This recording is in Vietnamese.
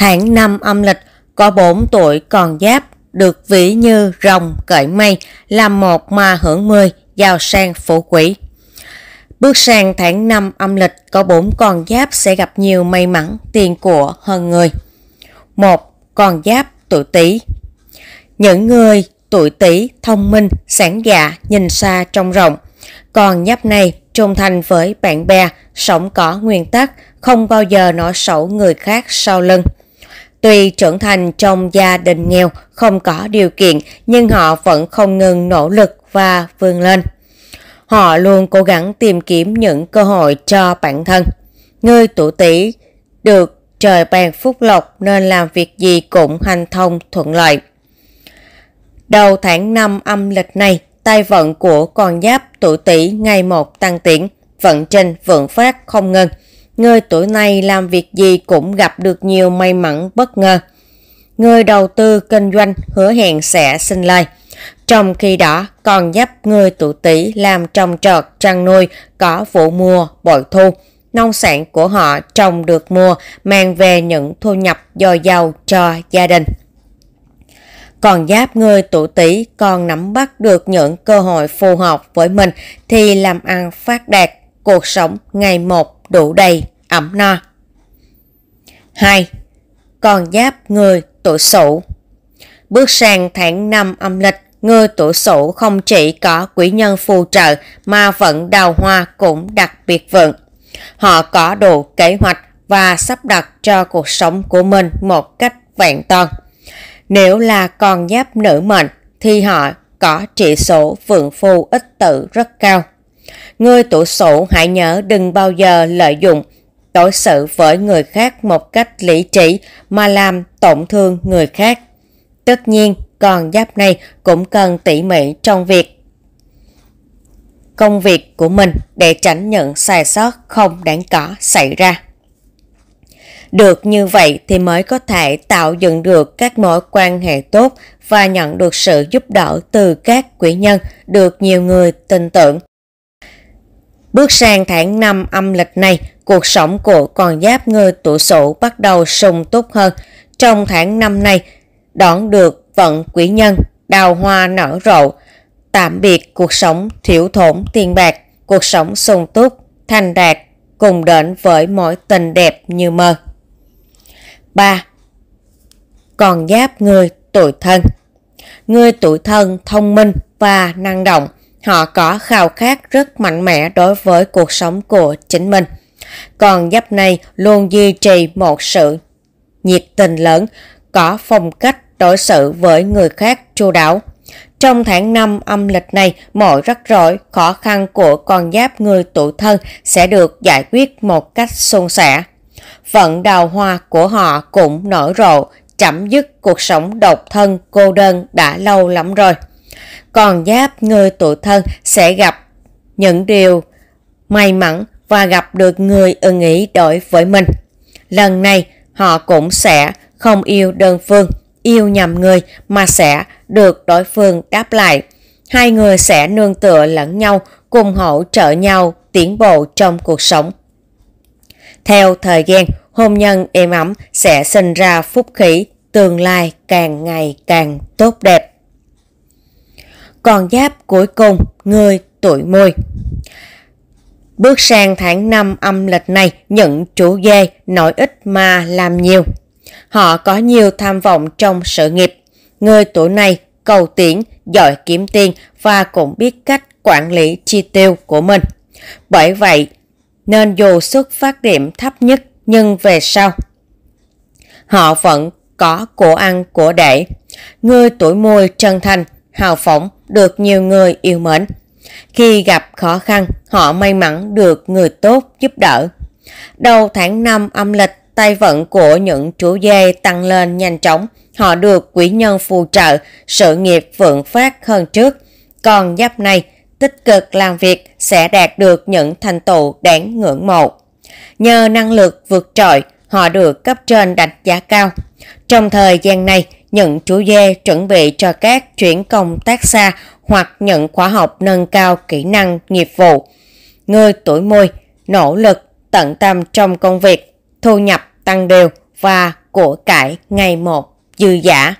Tháng năm âm lịch có 4 tuổi còn giáp, được ví như rồng cởi mây, làm một mà hưởng mười giàu sang phú quỷ. Bước sang tháng năm âm lịch có 4 con giáp sẽ gặp nhiều may mắn, tiền của hơn người. một Con giáp tuổi Tý. Những người tuổi Tý thông minh, sáng dạ, nhìn xa trong rộng. Còn giáp này trung thành với bạn bè, sống có nguyên tắc, không bao giờ nói xấu người khác sau lưng. Tuy trưởng thành trong gia đình nghèo, không có điều kiện, nhưng họ vẫn không ngừng nỗ lực và vươn lên. Họ luôn cố gắng tìm kiếm những cơ hội cho bản thân. Người tụ tỷ được trời ban phúc lộc nên làm việc gì cũng hành thông thuận lợi. Đầu tháng 5 âm lịch này, tay vận của con giáp tụ tỷ ngày một tăng tiến, vận trình vượng phát không ngừng, người tuổi này làm việc gì cũng gặp được nhiều may mắn bất ngờ. người đầu tư kinh doanh hứa hẹn sẽ sinh lời. Trong khi đó, còn giúp người tuổi tỷ làm trồng trọt chăn nuôi có vụ mùa bội thu. Nông sản của họ trồng được mùa mang về những thu nhập dồi dào cho gia đình. Còn giáp người tuổi tỷ còn nắm bắt được những cơ hội phù hợp với mình thì làm ăn phát đạt, cuộc sống ngày một đủ đầy, ẩm no. 2. con giáp người tuổi sửu Bước sang tháng 5 âm lịch, người tuổi sửu không chỉ có quý nhân phù trợ mà vận đào hoa cũng đặc biệt vượng. Họ có đủ kế hoạch và sắp đặt cho cuộc sống của mình một cách vẹn toàn. Nếu là con giáp nữ mệnh thì họ có trị số vượng phu ít tử rất cao người tuổi Sửu hãy nhớ đừng bao giờ lợi dụng, đối xử với người khác một cách lý trí mà làm tổn thương người khác. Tất nhiên, con giáp này cũng cần tỉ mỉ trong việc công việc của mình để tránh những sai sót không đáng có xảy ra. Được như vậy thì mới có thể tạo dựng được các mối quan hệ tốt và nhận được sự giúp đỡ từ các quỹ nhân được nhiều người tin tưởng. Bước sang tháng 5 âm lịch này, cuộc sống của con giáp ngư tuổi sửu bắt đầu sung túc hơn. Trong tháng năm này, đón được vận quý nhân, đào hoa nở rộ, tạm biệt cuộc sống thiếu thốn tiền bạc, cuộc sống sung túc, thành đạt, cùng đến với mỗi tình đẹp như mơ. 3. Còn giáp người tuổi thân Người tuổi thân thông minh và năng động – Họ có khao khát rất mạnh mẽ đối với cuộc sống của chính mình. Còn giáp này luôn duy trì một sự nhiệt tình lớn, có phong cách đối xử với người khác chu đáo. Trong tháng 5 âm lịch này, mọi rắc rối, khó khăn của con giáp người tuổi thân sẽ được giải quyết một cách suôn sẻ. Vận đào hoa của họ cũng nở rộ, chấm dứt cuộc sống độc thân cô đơn đã lâu lắm rồi còn giáp người tuổi thân sẽ gặp những điều may mắn và gặp được người ưng ý đổi với mình. Lần này họ cũng sẽ không yêu đơn phương, yêu nhầm người mà sẽ được đối phương đáp lại. Hai người sẽ nương tựa lẫn nhau, cùng hỗ trợ nhau tiến bộ trong cuộc sống. Theo thời gian, hôn nhân êm ấm sẽ sinh ra phúc khí, tương lai càng ngày càng tốt đẹp còn giáp cuối cùng người tuổi mùi. Bước sang tháng năm âm lịch này, những chủ dê nói ít mà làm nhiều. Họ có nhiều tham vọng trong sự nghiệp. Người tuổi này cầu tiến, giỏi kiếm tiền và cũng biết cách quản lý chi tiêu của mình. Bởi vậy, nên dù xuất phát điểm thấp nhất nhưng về sau, họ vẫn có của ăn của để. Người tuổi mùi chân thành, hào phóng, được nhiều người yêu mến. Khi gặp khó khăn, họ may mắn được người tốt giúp đỡ. Đầu tháng 5 âm lịch, tay vận của những chú dê tăng lên nhanh chóng. Họ được quỹ nhân phù trợ, sự nghiệp vượng phát hơn trước. Còn giáp này, tích cực làm việc sẽ đạt được những thành tựu đáng ngưỡng mộ. Nhờ năng lực vượt trội, họ được cấp trên đánh giá cao. Trong thời gian này, nhận chủ dê chuẩn bị cho các chuyển công tác xa hoặc nhận khóa học nâng cao kỹ năng nghiệp vụ. Người tuổi mùi, nỗ lực, tận tâm trong công việc, thu nhập tăng đều và của cải ngày một dư giả.